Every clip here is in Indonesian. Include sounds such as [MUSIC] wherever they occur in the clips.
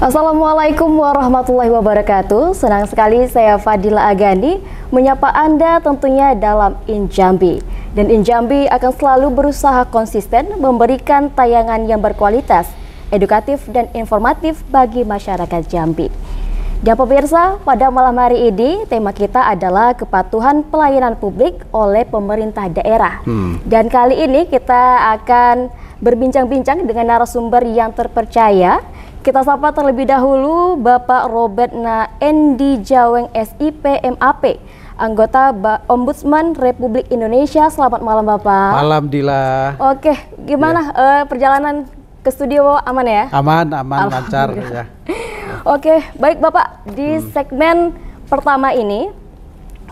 Assalamualaikum warahmatullahi wabarakatuh. Senang sekali saya Fadila Agandi menyapa Anda tentunya dalam Injambi. Dan Injambi akan selalu berusaha konsisten memberikan tayangan yang berkualitas, edukatif dan informatif bagi masyarakat Jambi. Dan pemirsa, pada malam hari ini tema kita adalah kepatuhan pelayanan publik oleh pemerintah daerah. Hmm. Dan kali ini kita akan berbincang-bincang dengan narasumber yang terpercaya kita sapa terlebih dahulu Bapak Robert Na Endi Jaweng SIP MAP, anggota ba Ombudsman Republik Indonesia. Selamat malam Bapak. Malam Dila. Oke, gimana ya. uh, perjalanan ke studio aman ya? Aman, aman, lancar ya. Oke, baik Bapak, di hmm. segmen pertama ini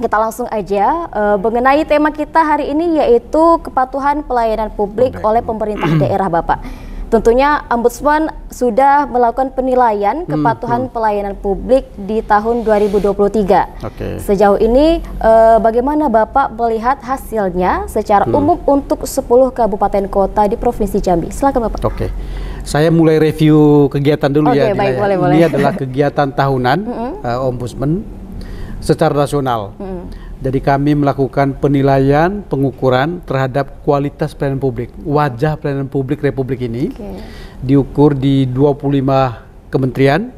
kita langsung aja uh, mengenai tema kita hari ini yaitu kepatuhan pelayanan publik Oke. oleh pemerintah daerah Bapak. Tentunya Ombudsman sudah melakukan penilaian hmm, kepatuhan hmm, pelayanan publik di tahun 2023. Okay. Sejauh ini eh, bagaimana Bapak melihat hasilnya secara hmm. umum untuk 10 kabupaten kota di Provinsi Jambi? Silakan Bapak. Oke. Okay. Saya mulai review kegiatan dulu okay, ya. Baik, boleh, ya. boleh. Ini adalah kegiatan tahunan uh, [LAUGHS] Ombudsman secara nasional. -hmm. Jadi kami melakukan penilaian, pengukuran terhadap kualitas pelayanan publik, wajah pelayanan publik Republik ini okay. diukur di 25 kementerian,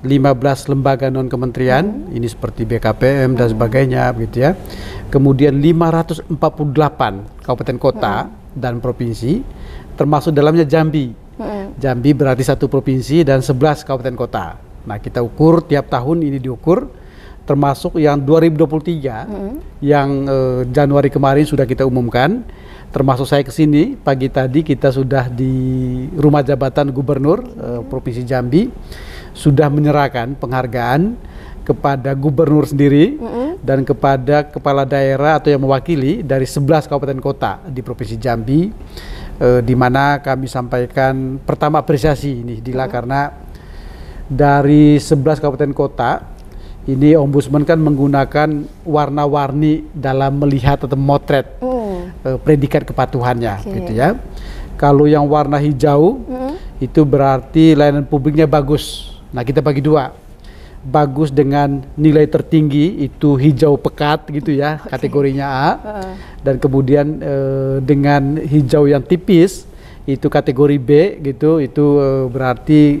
15 lembaga non kementerian, hmm. ini seperti BKPM hmm. dan sebagainya begitu ya. Kemudian 548 kabupaten kota hmm. dan provinsi termasuk dalamnya Jambi. Hmm. Jambi berarti satu provinsi dan 11 kabupaten kota. Nah, kita ukur tiap tahun ini diukur termasuk yang 2023 hmm. yang uh, Januari kemarin sudah kita umumkan termasuk saya ke sini pagi tadi kita sudah di rumah jabatan gubernur uh, provinsi Jambi sudah menyerahkan penghargaan kepada gubernur sendiri mm -hmm. dan kepada kepala daerah atau yang mewakili dari 11 kabupaten kota di provinsi Jambi uh, di mana kami sampaikan pertama apresiasi ini Dila mm -hmm. karena dari 11 kabupaten kota ini ombudsman kan menggunakan warna-warni dalam melihat atau motret mm. uh, predikat kepatuhannya okay. gitu ya. Kalau yang warna hijau mm. itu berarti layanan publiknya bagus. Nah, kita bagi dua. Bagus dengan nilai tertinggi itu hijau pekat gitu ya, okay. kategorinya A. Uh. Dan kemudian uh, dengan hijau yang tipis itu kategori B gitu, itu uh, berarti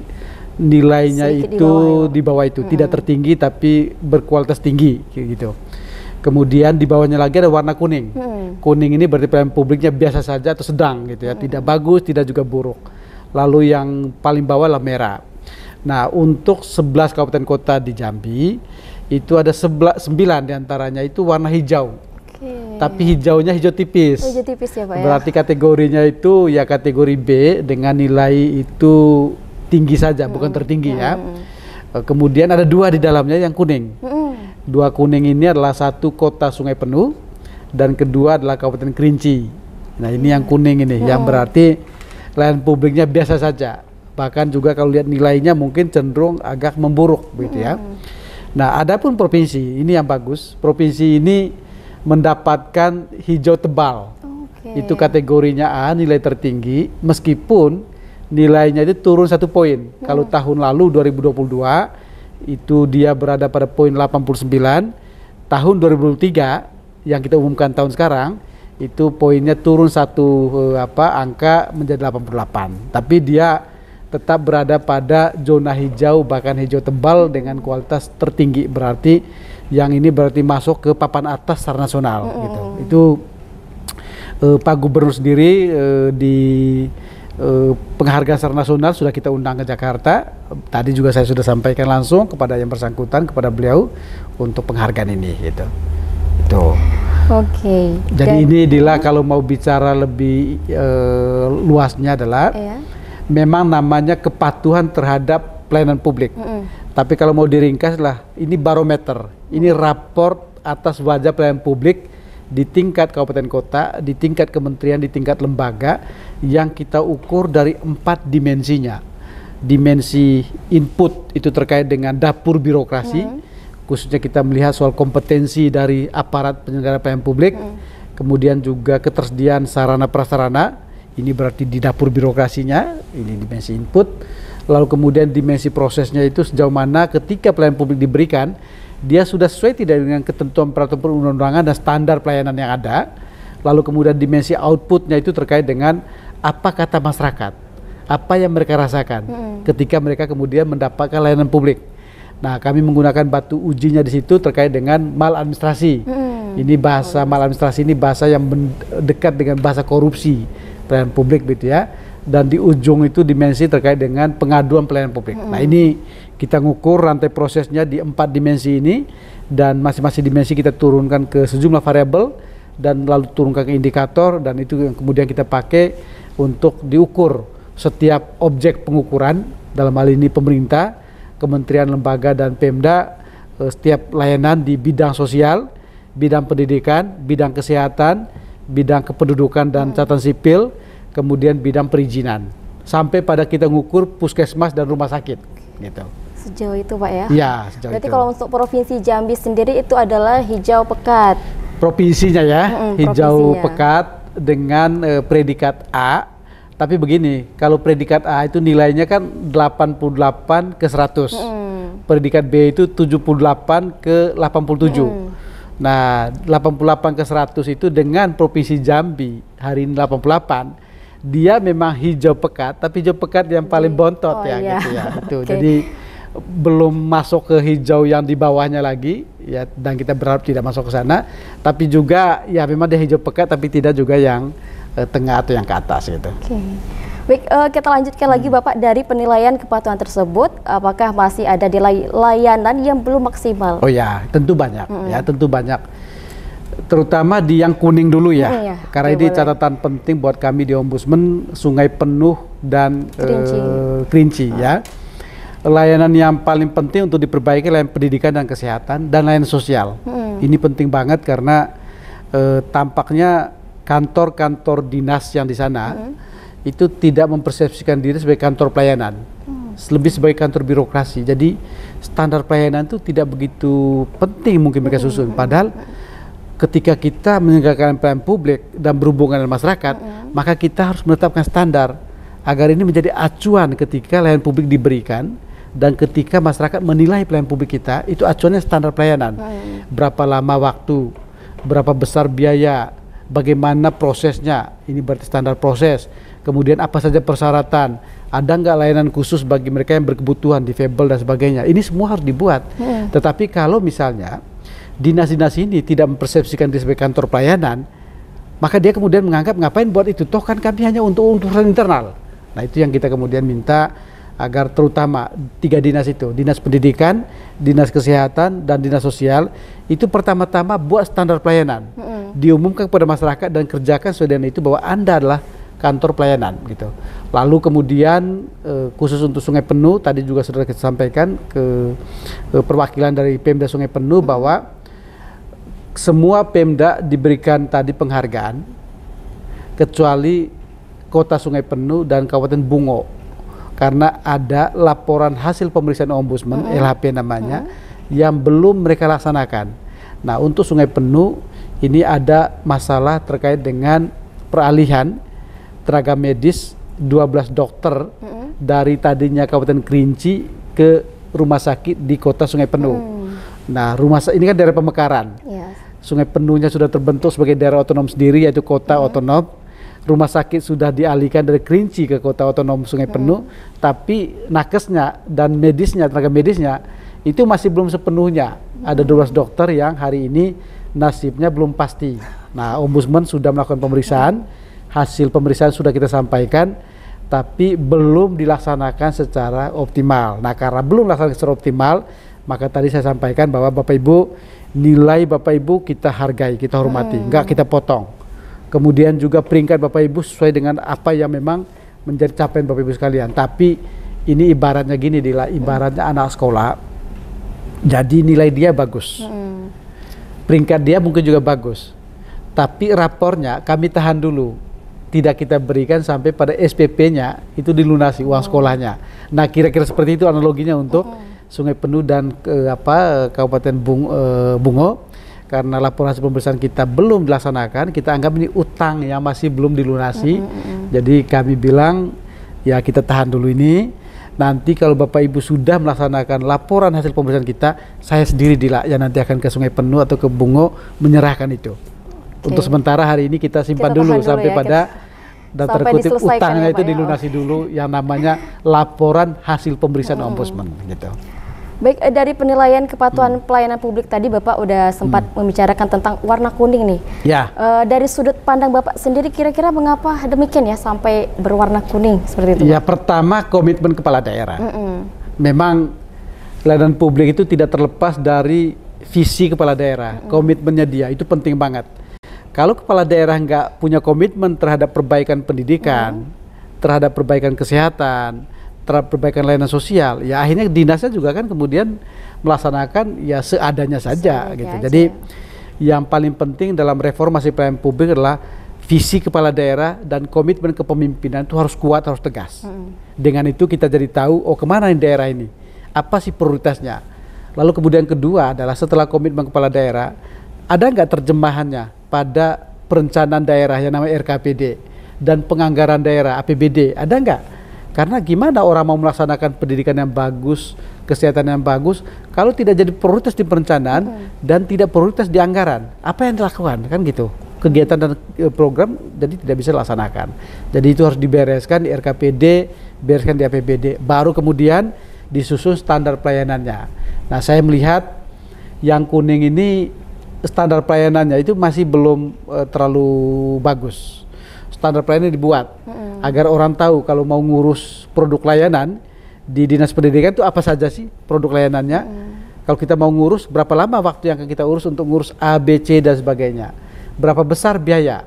nilainya itu ya, di bawah, itu -hmm. tidak tertinggi tapi berkualitas tinggi gitu. Kemudian di bawahnya lagi ada warna kuning. Hmm. Kuning ini berarti pelayanan publiknya biasa saja atau sedang gitu ya, hmm. tidak bagus, tidak juga buruk. Lalu yang paling bawah adalah merah. Nah, untuk 11 kabupaten kota di Jambi itu ada 11 9 diantaranya itu warna hijau. Tapi hijaunya hijau tipis. Hijau tipis ya, Pak. Ya? Berarti kategorinya itu ya kategori B dengan nilai itu tinggi saja, bukan hmm. tertinggi ya. Hmm. Eh, kemudian ada dua di dalamnya yang kuning. Hmm. Dua kuning ini adalah satu kota sungai penuh dan kedua adalah Kabupaten Kerinci. Nah ini yang kuning ini, yang berarti layanan publiknya biasa saja. Bahkan juga kalau lihat nilainya mungkin cenderung agak memburuk begitu ya. Nah adapun provinsi ini yang bagus. Provinsi ini mendapatkan hijau tebal. Okay. Itu kategorinya A nilai tertinggi meskipun nilainya itu turun satu poin. Ya. Kalau tahun lalu 2022 itu dia berada pada poin 89, tahun 2023 yang kita umumkan tahun sekarang itu poinnya turun satu eh, apa angka menjadi 88. Tapi dia tetap berada pada zona hijau bahkan hijau tebal dengan kualitas tertinggi berarti yang ini berarti masuk ke papan atas secara nasional mm -hmm. gitu. Itu eh, Pak Gubernur sendiri eh, di Eh, penghargaan secara nasional sudah kita undang ke Jakarta. Tadi juga saya sudah sampaikan langsung kepada yang bersangkutan kepada beliau untuk penghargaan ini gitu. Itu. Oke. Okay. Jadi Dan, ini Dila kalau mau bicara lebih uh, luasnya adalah iya. memang namanya kepatuhan terhadap pelayanan publik. Mm -hmm. Tapi kalau mau diringkas ini barometer, ini raport atas wajah pelayanan publik di tingkat kabupaten kota, di tingkat kementerian, di tingkat lembaga yang kita ukur dari empat dimensinya. Dimensi input itu terkait dengan dapur birokrasi, hmm. khususnya kita melihat soal kompetensi dari aparat penyelenggara pelayanan publik, hmm. kemudian juga ketersediaan sarana prasarana, ini berarti di dapur birokrasinya, ini dimensi input lalu kemudian dimensi prosesnya itu sejauh mana ketika pelayanan publik diberikan dia sudah sesuai tidak dengan ketentuan peraturan perundang-undangan dan standar pelayanan yang ada lalu kemudian dimensi outputnya itu terkait dengan apa kata masyarakat apa yang mereka rasakan mm -hmm. ketika mereka kemudian mendapatkan layanan publik nah kami menggunakan batu ujinya di situ terkait dengan maladministrasi -hmm. ini bahasa maladministrasi ini bahasa yang dekat dengan bahasa korupsi pelayanan publik gitu ya dan di ujung itu dimensi terkait dengan pengaduan pelayanan publik. Mm. Nah ini kita ngukur rantai prosesnya di empat dimensi ini dan masing-masing dimensi kita turunkan ke sejumlah variabel dan lalu turunkan ke indikator dan itu yang kemudian kita pakai untuk diukur setiap objek pengukuran dalam hal ini pemerintah, kementerian lembaga dan Pemda eh, setiap layanan di bidang sosial, bidang pendidikan, bidang kesehatan, bidang kependudukan dan catatan sipil kemudian bidang perizinan sampai pada kita ngukur puskesmas dan rumah sakit gitu sejauh itu pak ya ya sejauh berarti itu. kalau untuk provinsi Jambi sendiri itu adalah hijau pekat provinsinya ya mm hijau provinsinya. pekat dengan uh, predikat A tapi begini kalau predikat A itu nilainya kan 88 ke 100 mm. predikat B itu 78 ke 87 mm. Nah, 88 ke 100 itu dengan Provinsi Jambi hari ini 88 dia memang hijau pekat, tapi hijau pekat yang paling hmm. bontot oh, ya iya. gitu ya. Itu. [LAUGHS] okay. Jadi belum masuk ke hijau yang di bawahnya lagi ya dan kita berharap tidak masuk ke sana, tapi juga ya memang dia hijau pekat tapi tidak juga yang uh, tengah atau yang ke atas gitu. Okay. Baik, uh, kita lanjutkan lagi hmm. Bapak dari penilaian kepatuhan tersebut, apakah masih ada di layanan yang belum maksimal? Oh ya, tentu banyak. -hmm. Ya, tentu banyak terutama di yang kuning dulu ya, ya. karena iya, ini boleh. catatan penting buat kami di Ombudsman Sungai Penuh dan Kerinci, uh, ya. Layanan yang paling penting untuk diperbaiki layanan pendidikan dan kesehatan dan layanan sosial. Hmm. Ini penting banget karena uh, tampaknya kantor-kantor dinas yang di sana hmm. itu tidak mempersepsikan diri sebagai kantor pelayanan, hmm. lebih sebagai kantor birokrasi. Jadi standar pelayanan itu tidak begitu penting mungkin mereka hmm. susun. Padahal hmm ketika kita menyelenggarakan pelayanan publik dan berhubungan dengan masyarakat, mm -hmm. maka kita harus menetapkan standar agar ini menjadi acuan ketika layanan publik diberikan dan ketika masyarakat menilai pelayanan publik kita, itu acuannya standar pelayanan. -hmm. Berapa lama waktu, berapa besar biaya, bagaimana prosesnya, ini berarti standar proses. Kemudian apa saja persyaratan, ada nggak layanan khusus bagi mereka yang berkebutuhan, difabel dan sebagainya. Ini semua harus dibuat. Hmm. Tetapi kalau misalnya dinas-dinas ini tidak mempersepsikan diri sebagai kantor pelayanan, maka dia kemudian menganggap ngapain buat itu? Toh kan kami hanya untuk urusan internal. Nah itu yang kita kemudian minta agar terutama tiga dinas itu, dinas pendidikan, dinas kesehatan, dan dinas sosial, itu pertama-tama buat standar pelayanan. Mm -hmm. Diumumkan kepada masyarakat dan kerjakan sesuai dengan itu bahwa Anda adalah kantor pelayanan gitu. Lalu kemudian eh, khusus untuk Sungai Penuh tadi juga sudah disampaikan ke, ke eh, perwakilan dari Pemda Sungai Penuh bahwa semua Pemda diberikan tadi penghargaan kecuali Kota Sungai Penuh dan Kabupaten Bungo karena ada laporan hasil pemeriksaan Ombudsman uh -huh. LHP namanya uh -huh. yang belum mereka laksanakan. Nah, untuk Sungai Penuh ini ada masalah terkait dengan peralihan tenaga medis 12 dokter uh -huh. dari tadinya Kabupaten Kerinci ke rumah sakit di Kota Sungai Penuh. -huh. Mm. Nah, rumah ini kan dari pemekaran. Yeah Sungai Penuhnya sudah terbentuk sebagai daerah otonom sendiri yaitu kota hmm. otonom. Rumah sakit sudah dialihkan dari Kerinci ke kota otonom Sungai hmm. Penuh, tapi nakesnya dan medisnya tenaga medisnya itu masih belum sepenuhnya. Hmm. Ada 12 dokter yang hari ini nasibnya belum pasti. Nah, ombudsman sudah melakukan pemeriksaan, hasil pemeriksaan sudah kita sampaikan tapi belum dilaksanakan secara optimal. Nah, karena belum dilaksanakan secara optimal, maka tadi saya sampaikan bahwa Bapak Ibu, nilai Bapak Ibu kita hargai, kita hormati, hmm. enggak kita potong. Kemudian juga peringkat Bapak Ibu sesuai dengan apa yang memang menjadi capaian Bapak Ibu sekalian. Tapi ini ibaratnya gini, Dila, ibaratnya hmm. anak sekolah. Jadi nilai dia bagus. Hmm. Peringkat dia mungkin juga bagus. Tapi rapornya kami tahan dulu tidak kita berikan sampai pada SPP-nya itu dilunasi uang hmm. sekolahnya. Nah, kira-kira seperti itu analoginya untuk hmm. Sungai Penuh dan ke eh, apa eh, Kabupaten Bung, e, Bungo karena laporan hasil pemeriksaan kita belum dilaksanakan, kita anggap ini utang yang masih belum dilunasi. Mm -hmm. Jadi kami bilang ya kita tahan dulu ini. Nanti kalau Bapak Ibu sudah melaksanakan laporan hasil pemeriksaan kita, saya sendiri dilak yang nanti akan ke Sungai Penuh atau ke Bungo menyerahkan itu. Okay. Untuk sementara hari ini kita simpan kita dulu, dulu ya, sampai ya, pada kita dan Sampai kutip utangnya ya, itu ya. dilunasi dulu yang namanya laporan hasil pemeriksaan hmm. ombudsman gitu. Baik eh, dari penilaian kepatuhan hmm. pelayanan publik tadi Bapak udah sempat hmm. membicarakan tentang warna kuning nih. Ya. E, dari sudut pandang Bapak sendiri kira-kira mengapa demikian ya sampai berwarna kuning seperti itu? Ya pertama komitmen kepala daerah. Hmm -mm. Memang pelayanan publik itu tidak terlepas dari visi kepala daerah, Hmm komitmennya dia itu penting banget. Kalau kepala daerah nggak punya komitmen terhadap perbaikan pendidikan, hmm. terhadap perbaikan kesehatan, terhadap perbaikan layanan sosial, ya akhirnya dinasnya juga kan kemudian melaksanakan ya seadanya saja seadanya gitu. Aja. Jadi yang paling penting dalam reformasi pelayanan publik adalah visi kepala daerah dan komitmen kepemimpinan itu harus kuat, harus tegas. Hmm. Dengan itu kita jadi tahu oh kemana ini daerah ini, apa sih prioritasnya. Lalu kemudian kedua adalah setelah komitmen kepala daerah, ada nggak terjemahannya? pada perencanaan daerah yang namanya RKPD dan penganggaran daerah APBD ada nggak? Karena gimana orang mau melaksanakan pendidikan yang bagus, kesehatan yang bagus, kalau tidak jadi prioritas di perencanaan hmm. dan tidak prioritas di anggaran, apa yang dilakukan kan gitu? Kegiatan dan e, program jadi tidak bisa dilaksanakan. Jadi itu harus dibereskan di RKPD, bereskan di APBD, baru kemudian disusun standar pelayanannya. Nah saya melihat yang kuning ini standar pelayanannya itu masih belum uh, terlalu bagus. Standar pelayanan dibuat hmm. agar orang tahu kalau mau ngurus produk layanan di dinas pendidikan itu apa saja sih produk layanannya. Hmm. Kalau kita mau ngurus berapa lama waktu yang akan kita urus untuk ngurus A, B, C dan sebagainya. Berapa besar biaya?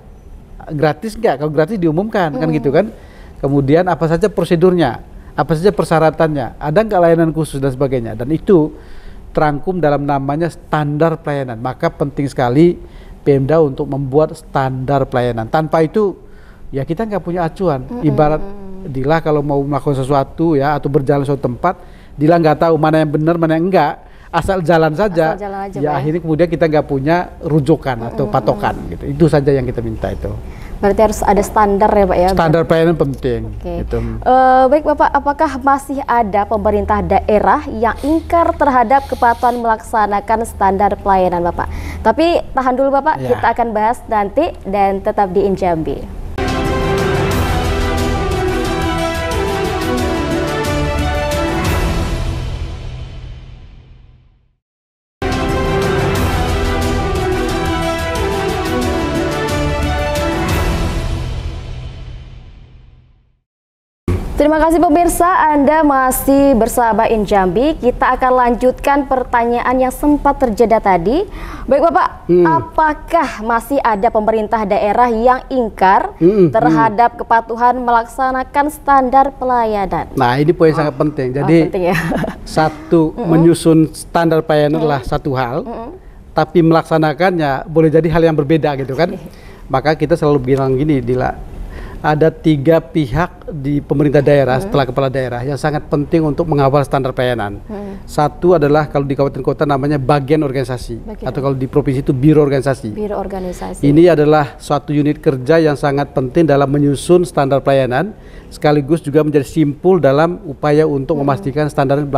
Gratis nggak? Kalau gratis diumumkan hmm. kan gitu kan. Mm. Kemudian apa saja prosedurnya? Apa saja persyaratannya? Ada nggak layanan khusus dan sebagainya? Dan itu terangkum dalam namanya standar pelayanan. Maka penting sekali Pemda untuk membuat standar pelayanan. Tanpa itu ya kita nggak punya acuan. Ibarat Dila kalau mau melakukan sesuatu ya atau berjalan suatu tempat, Dila nggak tahu mana yang benar mana yang enggak asal jalan saja asal jalan aja, ya bang. akhirnya kemudian kita nggak punya rujukan atau patokan gitu itu saja yang kita minta itu Berarti harus ada standar ya Pak ya? Standar pelayanan penting. Okay. Gitu. E, baik Bapak, apakah masih ada pemerintah daerah yang ingkar terhadap kepatuhan melaksanakan standar pelayanan Bapak? Tapi tahan dulu Bapak, ya. kita akan bahas nanti dan tetap di Injambi. Terima kasih pemirsa, Anda masih bersama Jambi. Kita akan lanjutkan pertanyaan yang sempat terjeda tadi. Baik Bapak, hmm. apakah masih ada pemerintah daerah yang ingkar hmm. hmm, hmm. terhadap hmm. kepatuhan melaksanakan standar pelayanan? Nah, ini poin oh. sangat ah, penting. Ah, jadi oh, penting ya. [LAUGHS] satu hmm. menyusun standar pelayanan hmm. adalah satu hal, hmm. tapi melaksanakannya boleh jadi hal yang berbeda gitu kan. Maka kita selalu bilang gini, Dila, ada tiga pihak di pemerintah daerah hmm. setelah kepala daerah yang sangat penting untuk mengawal standar pelayanan. Hmm. Satu adalah kalau di kabupaten kota namanya bagian organisasi bagian. atau kalau di provinsi itu biro organisasi. Biro organisasi. Ini adalah suatu unit kerja yang sangat penting dalam menyusun standar pelayanan sekaligus juga menjadi simpul dalam upaya untuk hmm. memastikan standar hmm.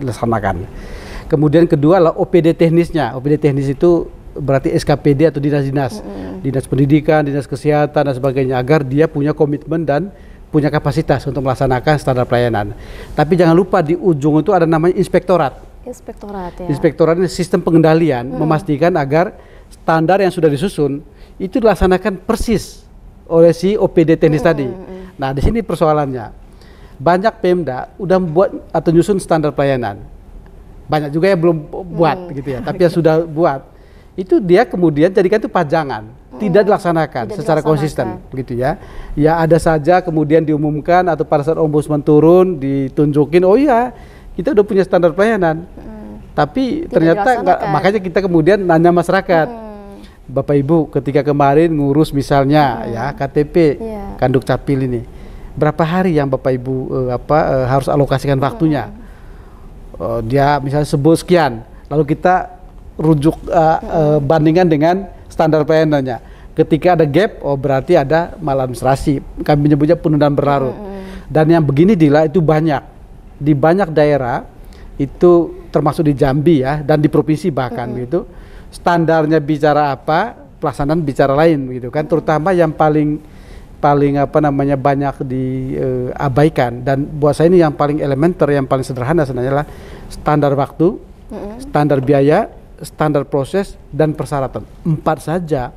dilaksanakan. Hmm. Kemudian kedua adalah OPD teknisnya. OPD teknis itu berarti SKPD atau dinas-dinas, mm -hmm. dinas pendidikan, dinas kesehatan dan sebagainya agar dia punya komitmen dan punya kapasitas untuk melaksanakan standar pelayanan. Tapi jangan lupa di ujung itu ada namanya inspektorat. Inspektorat ya. Inspektorat ini sistem pengendalian mm -hmm. memastikan agar standar yang sudah disusun itu dilaksanakan persis oleh si OPD teknis mm -hmm. tadi. Nah, di sini persoalannya. Banyak Pemda udah membuat atau nyusun standar pelayanan. Banyak juga yang belum buat hmm. gitu ya, tapi yang sudah [LAUGHS] buat itu dia kemudian jadikan itu pajangan oh, tidak dilaksanakan tidak secara dilaksanakan. konsisten gitu ya. Ya ada saja kemudian diumumkan atau pada saat ombudsman turun ditunjukin oh iya kita udah punya standar pelayanan. Hmm. Tapi tidak ternyata gak, makanya kita kemudian nanya masyarakat. Hmm. Bapak Ibu ketika kemarin ngurus misalnya hmm. ya KTP yeah. kanduk capil ini berapa hari yang Bapak Ibu eh, apa eh, harus alokasikan waktunya? Hmm. Eh, dia misalnya sebut sekian lalu kita rujuk uh, uh, bandingan dengan standar pelayanannya. Ketika ada gap, oh berarti ada maladministrasi. Kami menyebutnya penundaan berlarut. Hmm. Dan yang begini dila itu banyak di banyak daerah itu termasuk di Jambi ya dan di provinsi bahkan hmm. gitu. Standarnya bicara apa, pelaksanaan bicara lain gitu kan. Terutama yang paling paling apa namanya banyak diabaikan eh, uh, dan buat saya ini yang paling elementer yang paling sederhana sebenarnya lah standar waktu, mm -hmm. standar biaya, standar proses dan persyaratan empat saja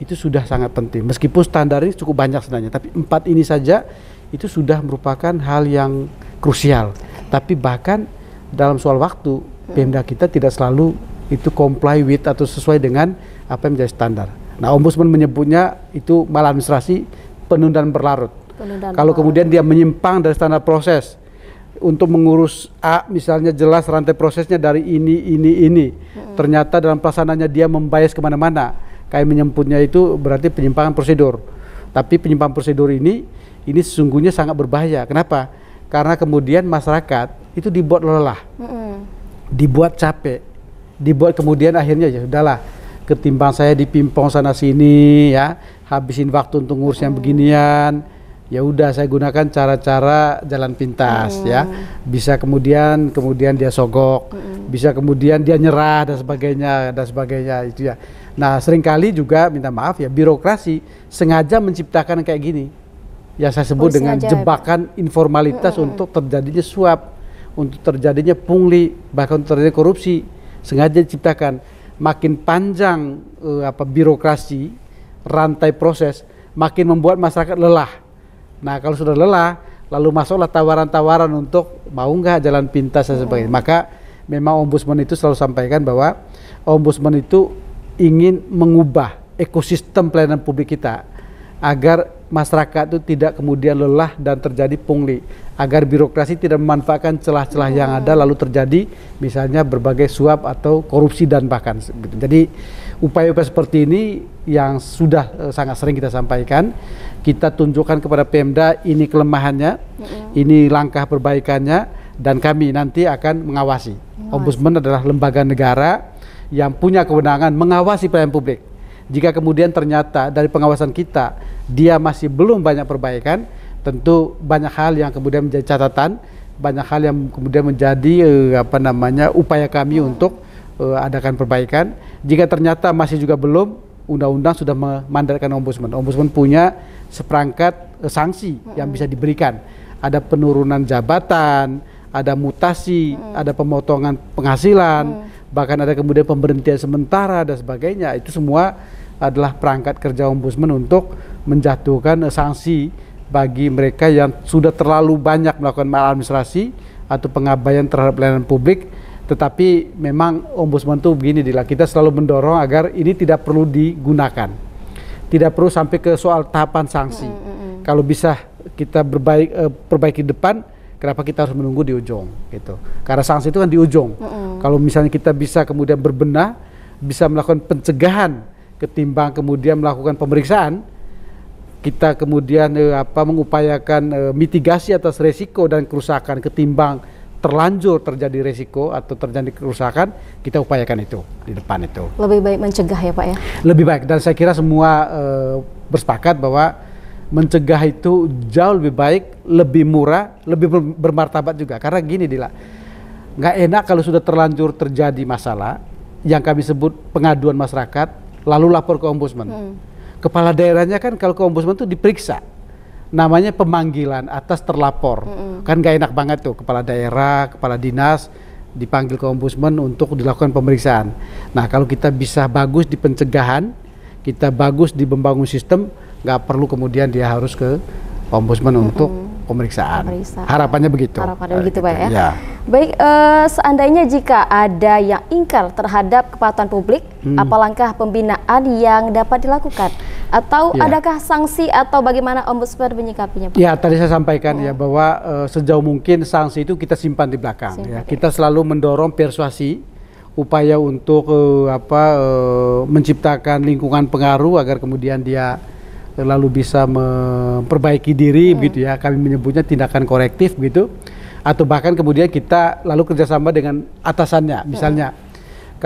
itu sudah sangat penting meskipun standar ini cukup banyak sebenarnya tapi empat ini saja itu sudah merupakan hal yang krusial tapi bahkan dalam soal waktu Pemda kita tidak selalu itu comply with atau sesuai dengan apa yang menjadi standar. Nah, ombudsman menyebutnya itu maladministrasi penundaan berlarut. Penundaan Kalau kemudian dia menyimpang dari standar proses, untuk mengurus A misalnya jelas rantai prosesnya dari ini ini ini hmm. ternyata dalam pelaksanaannya dia membias kemana-mana kayak menyemputnya itu berarti penyimpangan prosedur tapi penyimpangan prosedur ini ini sesungguhnya sangat berbahaya kenapa karena kemudian masyarakat itu dibuat lelah hmm. dibuat capek dibuat kemudian akhirnya ya sudahlah ketimbang saya dipimpong sana sini ya habisin waktu untuk ngurus yang hmm. beginian ya udah saya gunakan cara-cara jalan pintas hmm. ya bisa kemudian kemudian dia sogok hmm. bisa kemudian dia nyerah dan sebagainya dan sebagainya itu ya nah seringkali juga minta maaf ya birokrasi sengaja menciptakan kayak gini ya saya sebut oh, dengan sengaja. Ya, jebakan informalitas hmm. untuk terjadinya suap untuk terjadinya pungli bahkan untuk terjadinya korupsi sengaja diciptakan makin panjang uh, apa birokrasi rantai proses makin membuat masyarakat lelah Nah kalau sudah lelah, lalu masuklah tawaran-tawaran untuk mau nggak jalan pintas dan sebagainya. Maka memang ombudsman itu selalu sampaikan bahwa ombudsman itu ingin mengubah ekosistem pelayanan publik kita agar masyarakat itu tidak kemudian lelah dan terjadi pungli agar birokrasi tidak memanfaatkan celah-celah yang ada lalu terjadi misalnya berbagai suap atau korupsi dan bahkan jadi upaya-upaya seperti ini yang sudah eh, sangat sering kita sampaikan kita tunjukkan kepada Pemda ini kelemahannya, mm-hmm. ini langkah perbaikannya, dan kami nanti akan mengawasi. Ombudsman adalah lembaga negara yang punya kewenangan mengawasi pelayanan publik. Jika kemudian ternyata dari pengawasan kita dia masih belum banyak perbaikan, tentu banyak hal yang kemudian menjadi catatan, banyak hal yang kemudian menjadi eh, apa namanya upaya kami hmm. untuk uh, adakan perbaikan. Jika ternyata masih juga belum, undang-undang sudah memandatkan ombudsman. Ombudsman punya seperangkat uh, sanksi mm-hmm. yang bisa diberikan. Ada penurunan jabatan, ada mutasi, mm-hmm. ada pemotongan penghasilan, mm-hmm. bahkan ada kemudian pemberhentian sementara dan sebagainya. Itu semua adalah perangkat kerja ombudsman untuk menjatuhkan uh, sanksi bagi mereka yang sudah terlalu banyak melakukan maladministrasi atau pengabaian terhadap pelayanan publik tetapi memang ombudsman itu begini kita selalu mendorong agar ini tidak perlu digunakan tidak perlu sampai ke soal tahapan sanksi. Mm -hmm. Kalau bisa kita berbaik uh, perbaiki depan, kenapa kita harus menunggu di ujung gitu? Karena sanksi itu kan di ujung. Mm -hmm. Kalau misalnya kita bisa kemudian berbenah, bisa melakukan pencegahan ketimbang kemudian melakukan pemeriksaan, kita kemudian eh, apa mengupayakan eh, mitigasi atas resiko dan kerusakan ketimbang terlanjur terjadi resiko atau terjadi kerusakan, kita upayakan itu di depan itu. Lebih baik mencegah ya Pak ya? Lebih baik dan saya kira semua e, bersepakat bahwa mencegah itu jauh lebih baik, lebih murah, lebih bermartabat juga. Karena gini Dila, nggak enak kalau sudah terlanjur terjadi masalah yang kami sebut pengaduan masyarakat, lalu lapor ke ombudsman. Hmm. Kepala daerahnya kan kalau ke ombudsman itu diperiksa namanya pemanggilan atas terlapor. Mm-hmm. Kan gak enak banget tuh kepala daerah, kepala dinas dipanggil ke ombudsman untuk dilakukan pemeriksaan. Nah, kalau kita bisa bagus di pencegahan, kita bagus di membangun sistem, gak perlu kemudian dia harus ke ombudsman mm-hmm. untuk pemeriksaan. pemeriksaan. Harapannya begitu. Harapannya begitu, Pak ya. ya. Baik, uh, seandainya jika ada yang ingkar terhadap kepatuhan publik, hmm. apa langkah pembinaan yang dapat dilakukan? atau ya. adakah sanksi atau bagaimana ombudsman menyikapinya Pak? Ya, tadi saya sampaikan ya oh. bahwa uh, sejauh mungkin sanksi itu kita simpan di belakang simpan, ya. Kita selalu mendorong persuasi upaya untuk uh, apa uh, menciptakan lingkungan pengaruh agar kemudian dia lalu bisa memperbaiki diri hmm. gitu ya kami menyebutnya tindakan korektif gitu atau bahkan kemudian kita lalu kerjasama dengan atasannya misalnya hmm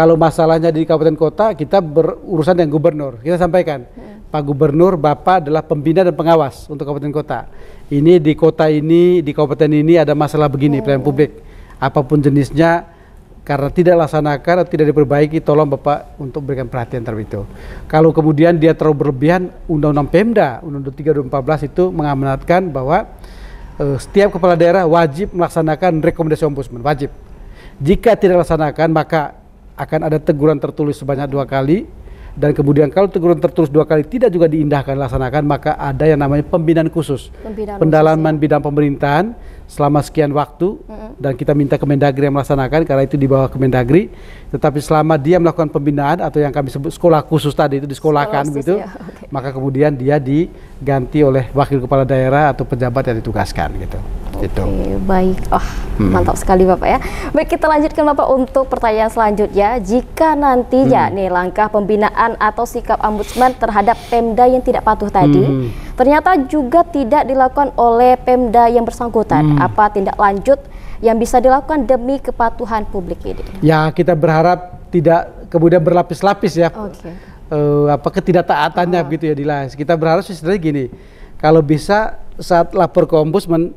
kalau masalahnya di kabupaten kota, kita berurusan dengan gubernur. Kita sampaikan, hmm. Pak Gubernur, Bapak adalah pembina dan pengawas untuk kabupaten kota. Ini di kota ini, di kabupaten ini ada masalah begini hmm. pelayanan publik. Apapun jenisnya, karena tidak laksanakan atau tidak diperbaiki, tolong Bapak untuk berikan perhatian terhadap itu. Kalau kemudian dia terlalu berlebihan, Undang-Undang Pemda, Undang-Undang 3214 itu mengamanatkan bahwa eh, setiap kepala daerah wajib melaksanakan rekomendasi ombudsman, wajib. Jika tidak laksanakan, maka akan ada teguran tertulis sebanyak dua kali dan kemudian kalau teguran tertulis dua kali tidak juga diindahkan laksanakan maka ada yang namanya pembinaan khusus pembinaan pendalaman khusus, ya. bidang pemerintahan selama sekian waktu mm -hmm. dan kita minta Kemendagri yang melaksanakan karena itu di bawah Kemendagri tetapi selama dia melakukan pembinaan atau yang kami sebut sekolah khusus tadi itu disekolahkan begitu, ya. okay. maka kemudian dia diganti oleh wakil kepala daerah atau pejabat yang ditugaskan gitu gitu. Oke, baik, oh hmm. mantap sekali Bapak ya. Baik, kita lanjutkan Bapak untuk pertanyaan selanjutnya. Jika nantinya hmm. nih langkah pembinaan atau sikap ombudsman terhadap Pemda yang tidak patuh tadi hmm. ternyata juga tidak dilakukan oleh Pemda yang bersangkutan, hmm. apa tindak lanjut yang bisa dilakukan demi kepatuhan publik ini? Ya, kita berharap tidak kemudian berlapis-lapis ya. Okay. Uh, eh, apa ketidaktaatannya oh. gitu ya Dila. Kita berharap sih sebenarnya gini, kalau bisa saat lapor ke ombudsman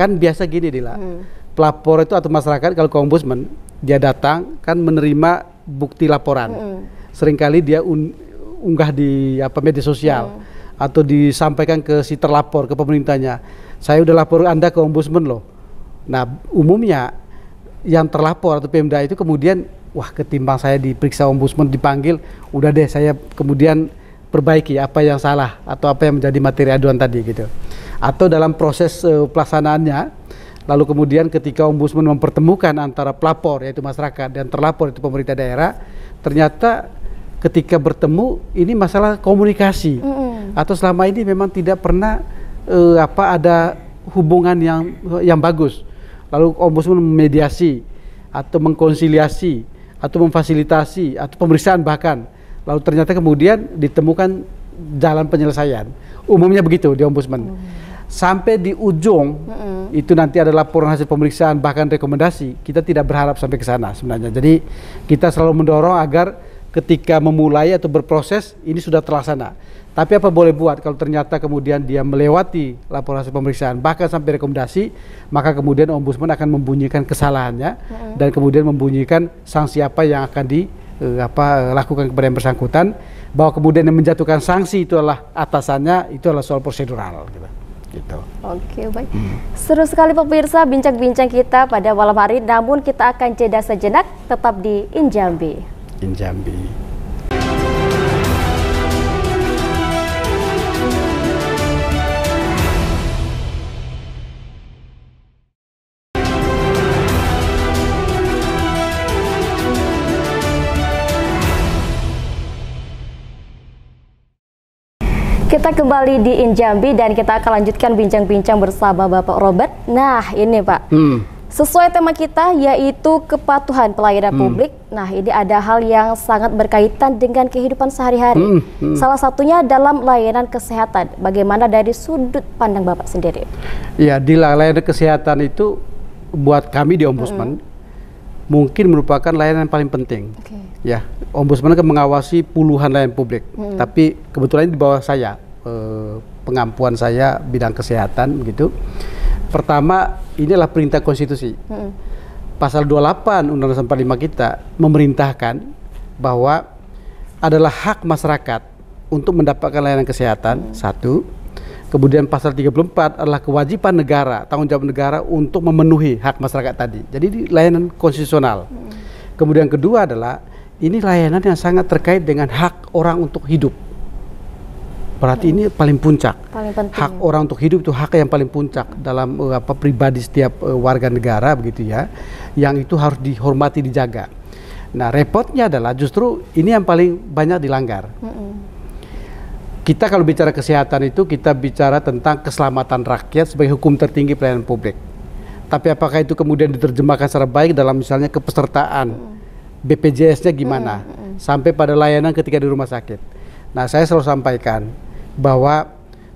kan biasa gini Dila hmm. pelapor itu atau masyarakat kalau ke ombudsman dia datang kan menerima bukti laporan hmm. seringkali dia un unggah di apa media sosial hmm. atau disampaikan ke si terlapor ke pemerintahnya saya udah lapor anda ke ombudsman loh nah umumnya yang terlapor atau Pemda itu kemudian wah ketimbang saya diperiksa ombudsman dipanggil udah deh saya kemudian perbaiki apa yang salah atau apa yang menjadi materi aduan tadi gitu atau dalam proses uh, pelaksanaannya lalu kemudian ketika ombudsman mempertemukan antara pelapor yaitu masyarakat dan terlapor itu pemerintah daerah ternyata ketika bertemu ini masalah komunikasi mm -hmm. atau selama ini memang tidak pernah uh, apa ada hubungan yang yang bagus lalu ombudsman memediasi atau mengkonsiliasi atau memfasilitasi atau pemeriksaan bahkan lalu ternyata kemudian ditemukan jalan penyelesaian umumnya begitu di ombudsman mm -hmm sampai di ujung mm -hmm. itu nanti ada laporan hasil pemeriksaan bahkan rekomendasi kita tidak berharap sampai ke sana sebenarnya jadi kita selalu mendorong agar ketika memulai atau berproses ini sudah terlaksana tapi apa boleh buat kalau ternyata kemudian dia melewati laporan hasil pemeriksaan bahkan sampai rekomendasi maka kemudian ombudsman akan membunyikan kesalahannya mm -hmm. dan kemudian membunyikan sanksi apa yang akan di eh, apa eh, lakukan kepada yang bersangkutan bahwa kemudian yang menjatuhkan sanksi itu adalah atasannya itu adalah soal prosedural gitu gitu. Oke baik, hmm. seru sekali pemirsa bincang-bincang kita pada malam hari. Namun kita akan jeda sejenak tetap di Injambi. Injambi. kembali di Injambi dan kita akan lanjutkan bincang-bincang bersama Bapak Robert. Nah, ini Pak. Hmm. Sesuai tema kita yaitu kepatuhan pelayanan hmm. publik. Nah, ini ada hal yang sangat berkaitan dengan kehidupan sehari-hari. Hmm. Hmm. Salah satunya dalam layanan kesehatan. Bagaimana dari sudut pandang Bapak sendiri? Ya, di layanan kesehatan itu buat kami di Ombudsman hmm. mungkin merupakan layanan yang paling penting. Okay. Ya, Ombudsman kan mengawasi puluhan layanan publik. Hmm. Tapi kebetulan ini di bawah saya Eh, pengampuan saya bidang kesehatan gitu Pertama, inilah perintah konstitusi. Hmm. Pasal 28 Undang-Undang 45 kita memerintahkan bahwa adalah hak masyarakat untuk mendapatkan layanan kesehatan hmm. satu. Kemudian pasal 34 adalah kewajiban negara, tanggung jawab negara untuk memenuhi hak masyarakat tadi. Jadi di layanan konstitusional. Hmm. Kemudian kedua adalah ini layanan yang sangat terkait dengan hak orang untuk hidup. Berarti ini paling puncak. Paling penting. Hak orang untuk hidup itu hak yang paling puncak dalam uh, apa pribadi setiap uh, warga negara begitu ya. Yang itu harus dihormati dijaga. Nah, repotnya adalah justru ini yang paling banyak dilanggar. hmm. Kita kalau bicara kesehatan itu kita bicara tentang keselamatan rakyat sebagai hukum tertinggi pelayanan publik. Tapi apakah itu kemudian diterjemahkan secara baik dalam misalnya kepesertaan hmm. BPJS-nya gimana? hmm. Sampai pada layanan ketika di rumah sakit. Nah, saya selalu sampaikan bahwa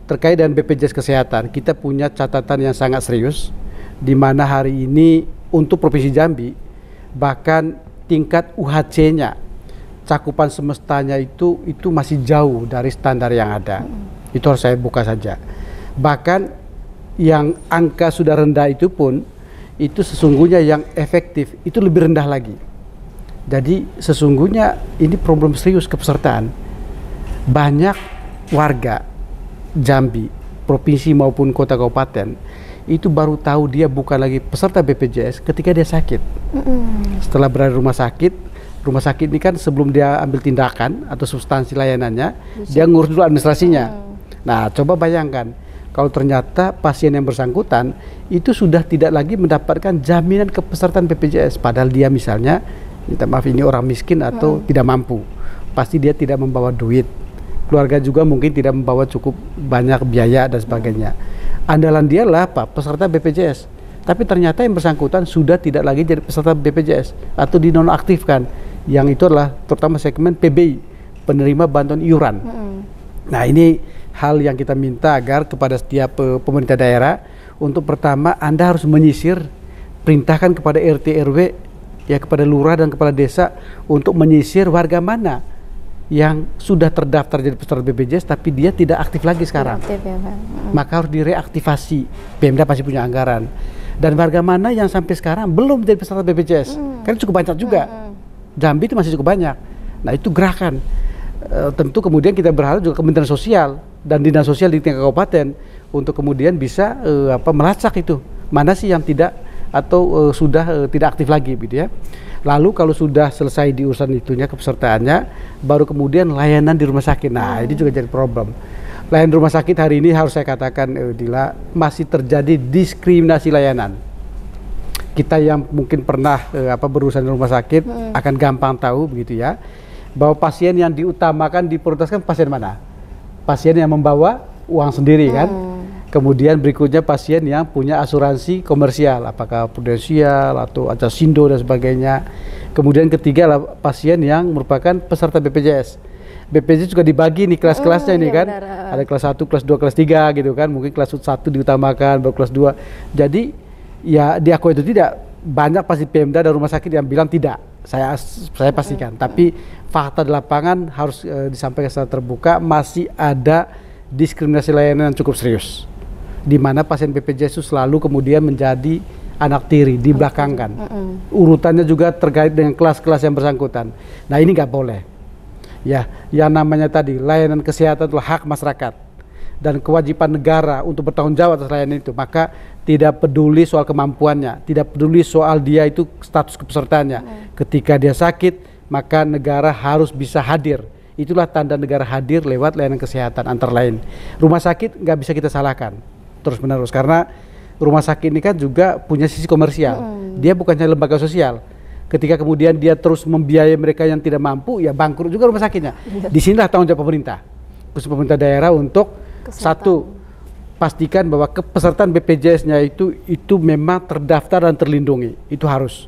terkait dengan BPJS Kesehatan kita punya catatan yang sangat serius di mana hari ini untuk Provinsi Jambi bahkan tingkat UHC-nya cakupan semestanya itu itu masih jauh dari standar yang ada. Hmm. Itu harus saya buka saja. Bahkan yang angka sudah rendah itu pun itu sesungguhnya yang efektif itu lebih rendah lagi. Jadi sesungguhnya ini problem serius kepesertaan. Banyak warga Jambi, provinsi maupun kota kabupaten itu baru tahu dia bukan lagi peserta BPJS ketika dia sakit. mm Setelah berada di rumah sakit, rumah sakit ini kan sebelum dia ambil tindakan atau substansi layanannya, Bisa. dia ngurus dulu administrasinya. Mm. Nah, coba bayangkan kalau ternyata pasien yang bersangkutan itu sudah tidak lagi mendapatkan jaminan kepesertaan BPJS padahal dia misalnya minta maaf ini orang miskin atau mm. tidak mampu. Pasti dia tidak membawa duit keluarga juga mungkin tidak membawa cukup banyak biaya dan sebagainya. Andalan dia lah Pak, peserta BPJS. Tapi ternyata yang bersangkutan sudah tidak lagi jadi peserta BPJS atau dinonaktifkan. Yang itu adalah terutama segmen PBI, penerima bantuan iuran. Mm -hmm. Nah ini hal yang kita minta agar kepada setiap uh, pemerintah daerah untuk pertama Anda harus menyisir, perintahkan kepada RT RW, ya kepada lurah dan kepala desa untuk menyisir warga mana yang sudah terdaftar jadi peserta BPJS tapi dia tidak aktif lagi sekarang. Aktif, ya, Pak. Maka harus direaktivasi. Pemda pasti punya anggaran. Dan warga mana yang sampai sekarang belum jadi peserta BPJS? Mm. Karena cukup banyak juga. Mm. Jambi itu masih cukup banyak. Nah, itu gerakan. E, tentu kemudian kita berharap juga Kementerian Sosial dan Dinas Sosial di tingkat kabupaten untuk kemudian bisa e, apa melacak itu. Mana sih yang tidak atau e, sudah e, tidak aktif lagi gitu ya. Lalu kalau sudah selesai di urusan itunya kepesertaannya baru kemudian layanan di rumah sakit. Nah, hmm. ini juga jadi problem. Layanan rumah sakit hari ini harus saya katakan e, Dila masih terjadi diskriminasi layanan. Kita yang mungkin pernah e, apa berurusan di rumah sakit hmm. akan gampang tahu begitu ya bahwa pasien yang diutamakan diprioritaskan pasien mana? Pasien yang membawa uang sendiri kan? hmm. kan Kemudian berikutnya pasien yang punya asuransi komersial, apakah prudensial atau ada sindo dan sebagainya. Kemudian ketiga adalah pasien yang merupakan peserta BPJS. BPJS juga dibagi nih kelas-kelasnya oh, nih iya kan. Benar. Ada kelas 1, kelas 2, kelas 3 gitu kan. Mungkin kelas 1 diutamakan, baru kelas 2. Jadi ya diakui itu tidak banyak pasti Pemda dan rumah sakit yang bilang tidak. Saya saya pastikan, -hmm. tapi fakta di lapangan harus e, disampaikan secara terbuka masih ada diskriminasi layanan yang cukup serius di mana pasien BPJS itu selalu kemudian menjadi anak tiri di belakangkan. Mm Urutannya juga terkait dengan kelas-kelas yang bersangkutan. Nah ini nggak boleh. Ya, yang namanya tadi layanan kesehatan adalah hak masyarakat dan kewajiban negara untuk bertanggung jawab atas layanan itu. Maka tidak peduli soal kemampuannya, tidak peduli soal dia itu status kepesertanya. Mm. Ketika dia sakit, maka negara harus bisa hadir. Itulah tanda negara hadir lewat layanan kesehatan antara lain. Rumah sakit nggak bisa kita salahkan terus menerus karena rumah sakit ini kan juga punya sisi komersial. Hmm. Dia bukannya lembaga sosial. Ketika kemudian dia terus membiayai mereka yang tidak mampu, ya bangkrut juga rumah sakitnya. Iya. Di sinilah tanggung jawab pemerintah, khusus pemerintah daerah untuk Kesehatan. satu pastikan bahwa kepesertaan BPJS-nya itu itu memang terdaftar dan terlindungi, itu harus.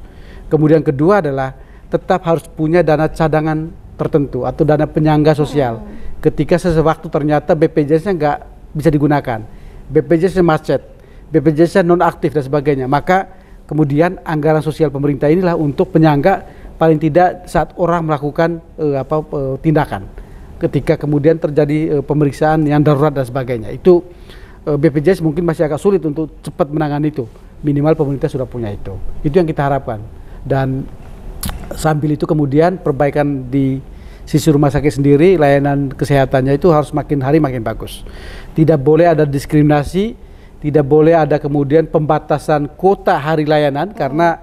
Kemudian kedua adalah tetap harus punya dana cadangan tertentu atau dana penyangga sosial. Hmm. Ketika sesuatu ternyata BPJS-nya nggak bisa digunakan, BPJS macet, BPJS non aktif dan sebagainya. Maka kemudian anggaran sosial pemerintah inilah untuk penyangga paling tidak saat orang melakukan e, apa e, tindakan ketika kemudian terjadi e, pemeriksaan yang darurat dan sebagainya. Itu BPJS mungkin masih agak sulit untuk cepat menangani itu. Minimal pemerintah sudah punya itu. Itu yang kita harapkan. Dan sambil itu kemudian perbaikan di sisi rumah sakit sendiri layanan kesehatannya itu harus makin hari makin bagus. Tidak boleh ada diskriminasi, tidak boleh ada kemudian pembatasan kuota hari layanan hmm. karena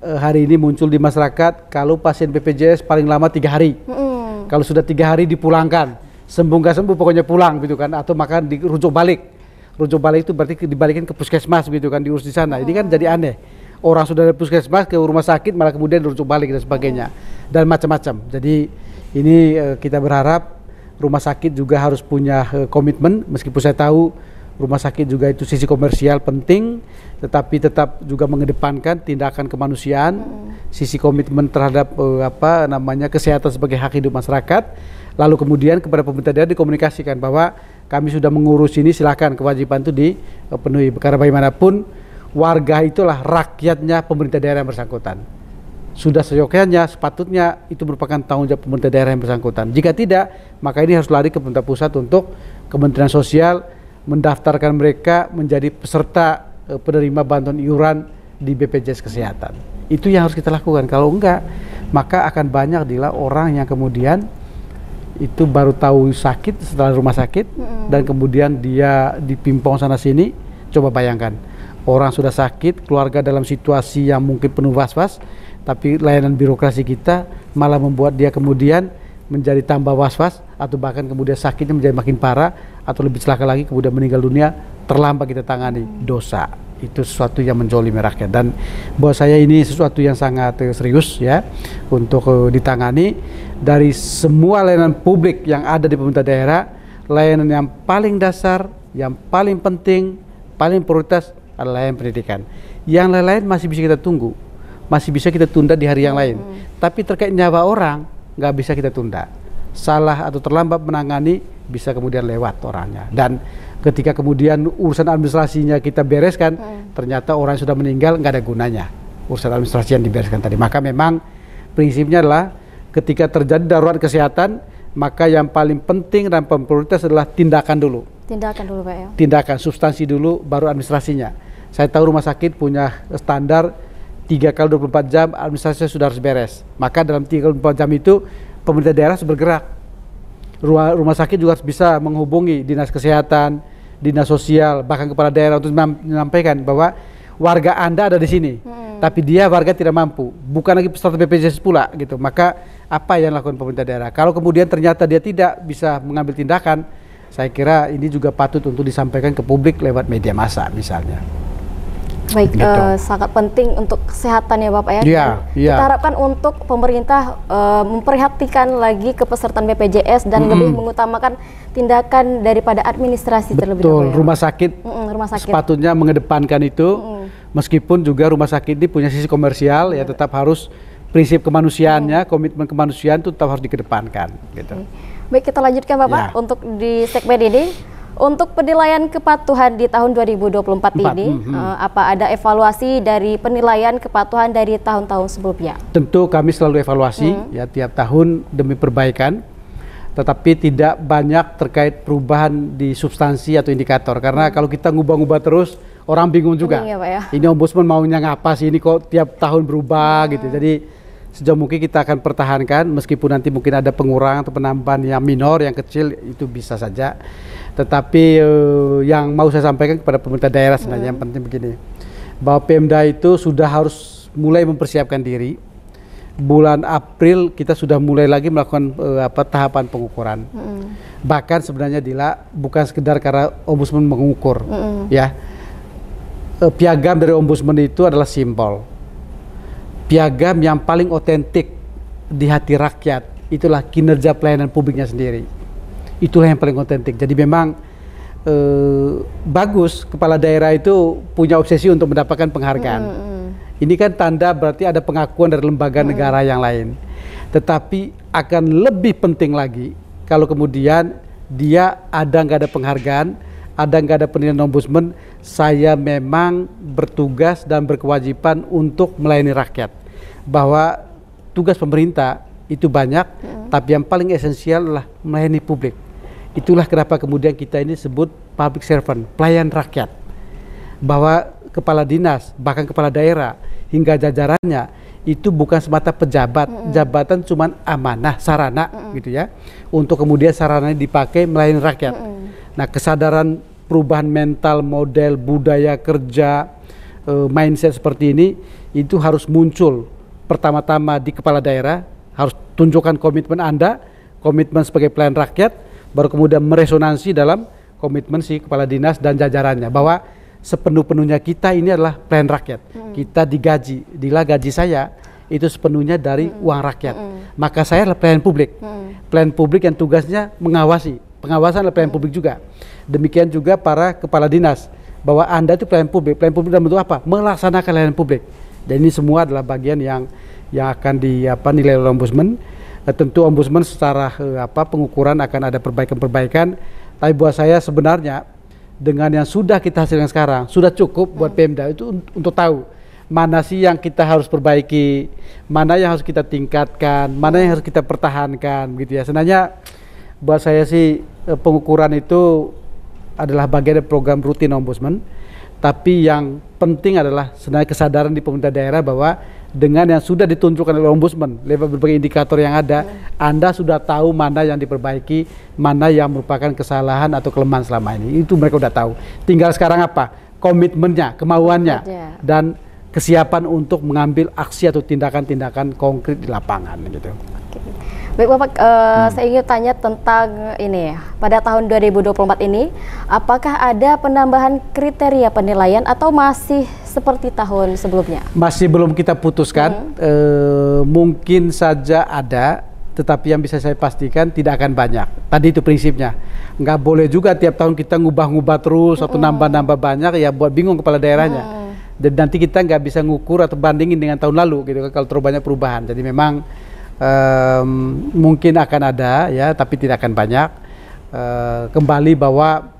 e, hari ini muncul di masyarakat kalau pasien BPJS paling lama tiga hari. Hmm. Kalau sudah tiga hari dipulangkan, sembuh nggak sembuh pokoknya pulang gitu kan atau makan dirujuk balik. Rujuk balik itu berarti dibalikin ke puskesmas gitu kan diurus di sana. Hmm. Ini kan jadi oh. aneh orang sudah dari puskesmas ke rumah sakit malah kemudian rujuk balik dan sebagainya dan macam-macam. Jadi ini eh, kita berharap rumah sakit juga harus punya eh, komitmen meskipun saya tahu rumah sakit juga itu sisi komersial penting tetapi tetap juga mengedepankan tindakan kemanusiaan sisi komitmen terhadap eh, apa namanya kesehatan sebagai hak hidup masyarakat lalu kemudian kepada pemerintah daerah dikomunikasikan bahwa kami sudah mengurus ini Silakan kewajiban itu dipenuhi karena bagaimanapun warga itulah rakyatnya pemerintah daerah yang bersangkutan sudah seyogyanya, sepatutnya itu merupakan tanggung jawab pemerintah daerah yang bersangkutan. Jika tidak, maka ini harus lari ke pemerintah pusat untuk Kementerian Sosial mendaftarkan mereka menjadi peserta eh, penerima bantuan iuran di BPJS Kesehatan. Itu yang harus kita lakukan. Kalau enggak, maka akan banyak dila orang yang kemudian itu baru tahu sakit setelah rumah sakit mm. dan kemudian dia dipimpong sana sini. Coba bayangkan, orang sudah sakit, keluarga dalam situasi yang mungkin penuh was-was, tapi layanan birokrasi kita malah membuat dia kemudian menjadi tambah was-was atau bahkan kemudian sakitnya menjadi makin parah atau lebih celaka lagi kemudian meninggal dunia terlambat kita tangani dosa itu sesuatu yang menjoli merahnya dan buat saya ini sesuatu yang sangat eh, serius ya untuk eh, ditangani dari semua layanan publik yang ada di pemerintah daerah layanan yang paling dasar yang paling penting paling prioritas adalah layanan pendidikan yang lain-lain masih bisa kita tunggu masih bisa kita tunda di hari yang lain. Hmm. Tapi terkait nyawa orang nggak bisa kita tunda. Salah atau terlambat menangani bisa kemudian lewat orangnya. Dan ketika kemudian urusan administrasinya kita bereskan, hmm. ternyata orang sudah meninggal nggak ada gunanya urusan administrasi yang dibereskan tadi. Maka memang prinsipnya adalah ketika terjadi darurat kesehatan, maka yang paling penting dan prioritas adalah tindakan dulu. Tindakan dulu Pak ya. Tindakan substansi dulu baru administrasinya. Saya tahu rumah sakit punya standar 3 kali 24 jam administrasi sudah harus beres. Maka dalam 3 kali 24 jam itu pemerintah daerah harus bergerak. Rumah, rumah sakit juga harus bisa menghubungi dinas kesehatan, dinas sosial, bahkan kepala daerah untuk menyampaikan bahwa warga Anda ada di sini. Hmm. Tapi dia warga tidak mampu, bukan lagi peserta BPJS pula gitu. Maka apa yang dilakukan pemerintah daerah? Kalau kemudian ternyata dia tidak bisa mengambil tindakan, saya kira ini juga patut untuk disampaikan ke publik lewat media massa misalnya. Baik, gitu. uh, sangat penting untuk kesehatan ya Bapak ya. Yeah, yeah. Kita harapkan untuk pemerintah uh, memperhatikan lagi kepesertaan BPJS dan mm -hmm. lebih mengutamakan tindakan daripada administrasi Betul, terlebih dahulu. ya. rumah sakit. Mm -mm, rumah sakit. Sepatutnya mengedepankan itu. Mm -mm. Meskipun juga rumah sakit ini punya sisi komersial ya tetap harus prinsip kemanusiaannya, hmm. komitmen kemanusiaan itu tetap harus dikedepankan gitu. Baik, kita lanjutkan Bapak ya. untuk di segmen ini untuk penilaian kepatuhan di tahun 2024 Empat. ini, mm -hmm. uh, apa ada evaluasi dari penilaian kepatuhan dari tahun-tahun sebelumnya? Tentu kami selalu evaluasi mm. ya tiap tahun demi perbaikan, tetapi tidak banyak terkait perubahan di substansi atau indikator. Karena mm. kalau kita ngubah-ngubah terus, orang bingung juga. Ini, ya, Pak, ya? ini ombudsman maunya ngapa sih? Ini kok tiap tahun berubah mm. gitu. Hmm. Jadi sejauh mungkin kita akan pertahankan meskipun nanti mungkin ada pengurangan atau penambahan yang minor yang kecil itu bisa saja tetapi uh, yang mau saya sampaikan kepada pemerintah daerah sebenarnya hmm. yang penting begini bahwa Pemda itu sudah harus mulai mempersiapkan diri bulan April kita sudah mulai lagi melakukan uh, apa tahapan pengukuran hmm. bahkan sebenarnya Dila bukan sekedar karena ombudsman mengukur hmm. ya eh, piagam dari ombudsman itu adalah simbol piagam yang paling otentik di hati rakyat itulah kinerja pelayanan publiknya sendiri itulah yang paling otentik jadi memang eh, bagus kepala daerah itu punya obsesi untuk mendapatkan penghargaan mm -hmm. ini kan tanda berarti ada pengakuan dari lembaga mm -hmm. negara yang lain tetapi akan lebih penting lagi kalau kemudian dia ada nggak ada penghargaan ada nggak ada penilaian ombudsman, saya memang bertugas dan berkewajiban untuk melayani rakyat bahwa tugas pemerintah itu banyak, hmm. tapi yang paling esensial adalah melayani publik. Itulah kenapa kemudian kita ini sebut public servant, pelayan rakyat. Bahwa kepala dinas, bahkan kepala daerah, hingga jajarannya itu bukan semata pejabat, hmm jabatan cuma amanah, sarana hmm gitu ya, untuk kemudian sarana sarananya dipakai melayani rakyat. hmm Nah kesadaran perubahan mental, model, budaya kerja, eh, mindset seperti ini itu harus muncul pertama-tama di kepala daerah harus tunjukkan komitmen Anda, komitmen sebagai pelayan rakyat, baru kemudian meresonansi dalam komitmen si kepala dinas dan jajarannya bahwa sepenuh-penuhnya kita ini adalah pelayan rakyat. Hmm. Kita digaji, dila gaji saya itu sepenuhnya dari hmm. uang rakyat. Hmm. Maka saya adalah pelayan publik. Hmm. Pelayan publik yang tugasnya mengawasi. Pengawasan adalah pelayan hmm. publik juga. Demikian juga para kepala dinas bahwa Anda itu pelayan publik. Pelayan publik dalam bentuk apa? Melaksanakan layanan publik. Dan ini semua adalah bagian yang yang akan di apa nilai oleh ombudsman. Nah, tentu ombudsman secara eh, apa pengukuran akan ada perbaikan-perbaikan. Tapi buat saya sebenarnya dengan yang sudah kita hasilkan sekarang sudah cukup buat Pemda itu untuk tahu mana sih yang kita harus perbaiki, mana yang harus kita tingkatkan, mana yang harus kita pertahankan gitu ya. Sebenarnya buat saya sih eh, pengukuran itu adalah bagian dari program rutin ombudsman, tapi yang penting adalah sebenarnya kesadaran di pemerintah daerah bahwa dengan yang sudah ditunjukkan oleh ombudsman lewat berbagai indikator yang ada, hmm. Anda sudah tahu mana yang diperbaiki, mana yang merupakan kesalahan atau kelemahan selama ini. Itu mereka sudah tahu. Tinggal sekarang apa? Komitmennya, kemauannya, ya. dan kesiapan untuk mengambil aksi atau tindakan-tindakan konkret di lapangan gitu. Oke. Baik Bapak, uh, hmm. saya ingin tanya tentang ini ya. Pada tahun 2024 ini, apakah ada penambahan kriteria penilaian atau masih seperti tahun sebelumnya? Masih belum kita putuskan. Hmm. uh, mungkin saja ada, tetapi yang bisa saya pastikan tidak akan banyak. Tadi itu prinsipnya. Nggak boleh juga tiap tahun kita ngubah-ngubah terus hmm. atau nambah-nambah banyak ya buat bingung kepala daerahnya. Hmm. Dan nanti kita nggak bisa ngukur atau bandingin dengan tahun lalu gitu kan, kalau terlalu banyak perubahan. Jadi memang um, mungkin akan ada ya, tapi tidak akan banyak. Uh, kembali bahwa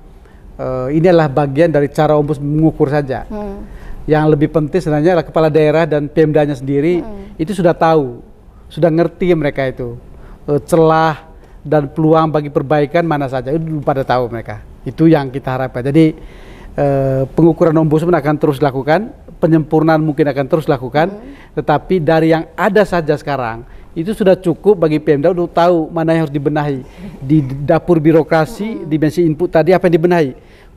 uh, ini adalah bagian dari cara ombus mengukur saja. Hmm. Yang lebih penting sebenarnya adalah kepala daerah dan Pemdanya sendiri hmm. itu sudah tahu, sudah ngerti mereka itu uh, celah dan peluang bagi perbaikan mana saja itu pada tahu mereka. Itu yang kita harapkan. Jadi Uh, pengukuran ombudsman akan terus dilakukan, penyempurnaan mungkin akan terus dilakukan, hmm. tetapi dari yang ada saja sekarang, itu sudah cukup bagi Pemda untuk tahu mana yang harus dibenahi di dapur birokrasi hmm. dimensi input tadi apa yang dibenahi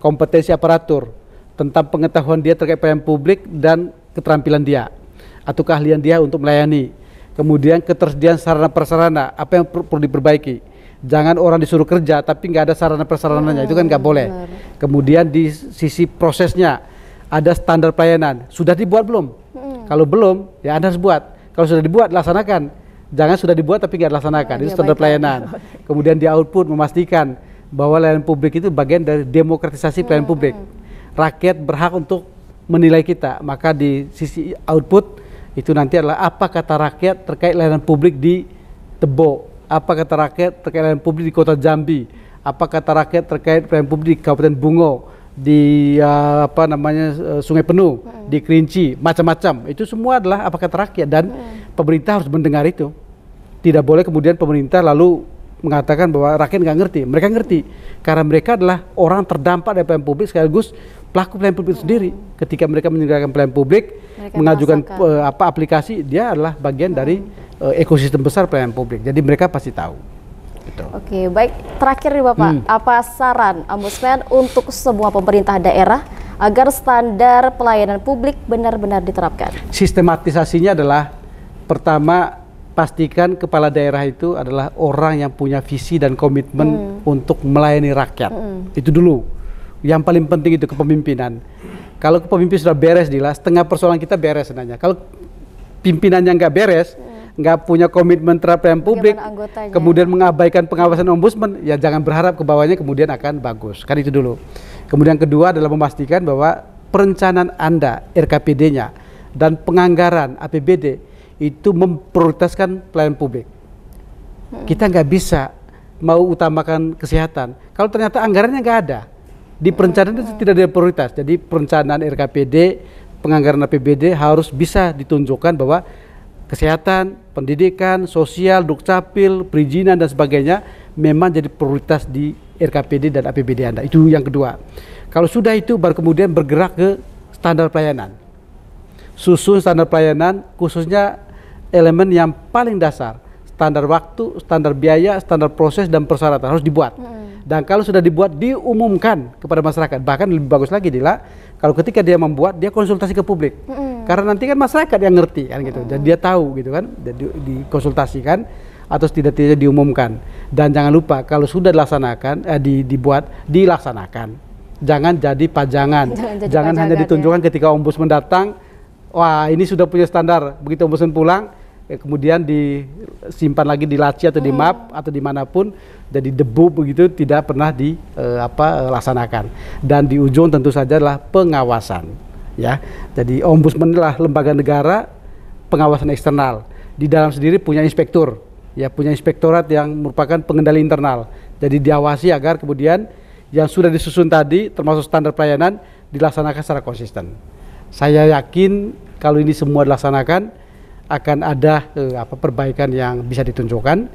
kompetensi aparatur tentang pengetahuan dia terkait pelayanan publik dan keterampilan dia atau keahlian dia untuk melayani kemudian ketersediaan sarana prasarana apa yang perlu diperbaiki jangan orang disuruh kerja tapi nggak ada sarana prasarananya itu kan nggak hmm, boleh kemudian di sisi prosesnya ada standar pelayanan sudah dibuat belum hmm. kalau belum ya anda harus buat kalau sudah dibuat laksanakan Jangan sudah dibuat tapi nggak dilaksanakan. ya, itu iya, standar pelayanan. [LAUGHS] Kemudian di output memastikan bahwa layanan publik itu bagian dari demokratisasi hmm, pelayanan publik. Hmm. Rakyat berhak untuk menilai kita. Maka di sisi output itu nanti adalah apa kata rakyat terkait layanan publik di Tebo, apa kata rakyat terkait layanan publik di Kota Jambi, apa kata rakyat terkait pelayanan publik di Kabupaten Bungo, di uh, apa namanya uh, Sungai Penuh, hmm. di Kerinci, macam-macam. Itu semua adalah apa kata rakyat dan hmm. pemerintah harus mendengar itu. Tidak boleh kemudian pemerintah lalu mengatakan bahwa rakyat nggak ngerti. Mereka ngerti karena mereka adalah orang terdampak dari pelayanan publik sekaligus pelaku pelayanan publik sendiri. Ketika mereka menyelenggarakan pelayanan publik, mereka mengajukan uh, apa aplikasi, dia adalah bagian hmm. dari uh, ekosistem besar pelayanan publik. Jadi mereka pasti tahu. Gitu. Oke, baik. Terakhir nih Bapak, hmm. apa saran Ombudsman untuk semua pemerintah daerah agar standar pelayanan publik benar-benar diterapkan? Sistematisasinya adalah pertama pastikan kepala daerah itu adalah orang yang punya visi dan komitmen hmm. untuk melayani rakyat. Hmm. Itu dulu. Yang paling penting itu kepemimpinan. Kalau kepemimpinan sudah beres, Dila, setengah persoalan kita beres sebenarnya. Kalau pimpinannya nggak beres, hmm. nggak hmm. punya komitmen terhadap yang publik, kemudian mengabaikan pengawasan ombudsman, ya jangan berharap ke bawahnya kemudian akan bagus. Kan itu dulu. Kemudian kedua adalah memastikan bahwa perencanaan Anda, RKPD-nya, dan penganggaran APBD itu memprioritaskan pelayanan publik. Hmm. Kita nggak bisa mau utamakan kesehatan. Kalau ternyata anggarannya nggak ada, di perencanaan itu hmm. tidak ada prioritas. Jadi perencanaan RKPD, penganggaran APBD harus bisa ditunjukkan bahwa kesehatan, pendidikan, sosial, dukcapil, perizinan dan sebagainya memang jadi prioritas di RKPD dan APBD Anda. Itu yang kedua. Kalau sudah itu baru kemudian bergerak ke standar pelayanan. Susun standar pelayanan khususnya elemen yang paling dasar standar waktu, standar biaya, standar proses dan persyaratan harus dibuat. Hmm. Dan kalau sudah dibuat diumumkan kepada masyarakat. Bahkan lebih bagus lagi Dila, kalau ketika dia membuat dia konsultasi ke publik. Hmm. Karena nanti kan masyarakat yang ngerti kan gitu. Hmm. Dan dia tahu gitu kan, Jadi dikonsultasikan atau tidak-tidak diumumkan. Dan jangan lupa kalau sudah dilaksanakan eh, di, dibuat dilaksanakan. Jangan jadi pajangan. Jangan, jadi jangan pajangan, hanya ditunjukkan ya. ketika ombudsman datang, wah ini sudah punya standar. Begitu ombudsman pulang Eh, kemudian disimpan lagi di laci atau di hmm. map hmm. atau dimanapun jadi debu begitu tidak pernah di eh, apa eh, laksanakan dan di ujung tentu saja adalah pengawasan ya jadi ombudsman adalah lembaga negara pengawasan eksternal di dalam sendiri punya inspektur ya punya inspektorat yang merupakan pengendali internal jadi diawasi agar kemudian yang sudah disusun tadi termasuk standar pelayanan dilaksanakan secara konsisten saya yakin kalau ini semua dilaksanakan akan ada eh, apa perbaikan yang bisa ditunjukkan.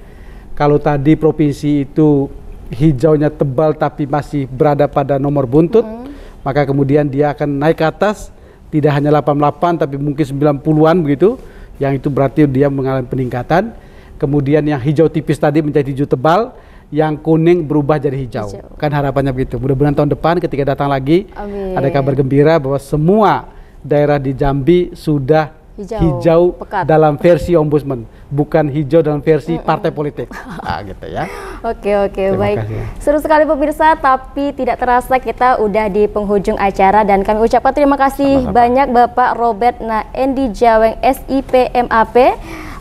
Kalau tadi provinsi itu hijaunya tebal tapi masih berada pada nomor buntut, mm. maka kemudian dia akan naik ke atas tidak hanya 88 tapi mungkin 90-an begitu. Yang itu berarti dia mengalami peningkatan. Kemudian yang hijau tipis tadi menjadi hijau tebal, yang kuning berubah jadi hijau. hijau. Kan harapannya begitu. Mudah-mudahan tahun depan ketika datang lagi Amin. ada kabar gembira bahwa semua daerah di Jambi sudah hijau, hijau pekat. dalam versi ombudsman, bukan hijau dalam versi mm -mm. partai politik. Nah, [LAUGHS] gitu ya. Oke, oke, Terima baik. Kasih. Ya. Seru sekali pemirsa, tapi tidak terasa kita udah di penghujung acara dan kami ucapkan terima kasih Sama -sama. banyak Bapak Robert Naendi Jaweng SIP MAP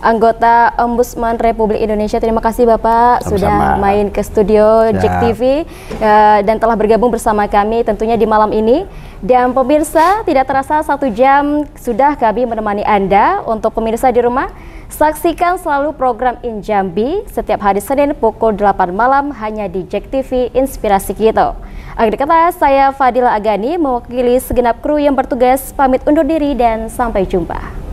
anggota Ombudsman Republik Indonesia. Terima kasih Bapak Sama-sama. sudah main ke studio ya. Jack TV uh, ya, dan telah bergabung bersama kami tentunya di malam ini. Dan pemirsa, tidak terasa satu jam sudah kami menemani Anda untuk pemirsa di rumah. Saksikan selalu program Injambi setiap hari Senin pukul 8 malam hanya di Jack TV Inspirasi Kita. Akhir kata, saya Fadila Agani mewakili segenap kru yang bertugas pamit undur diri dan sampai jumpa.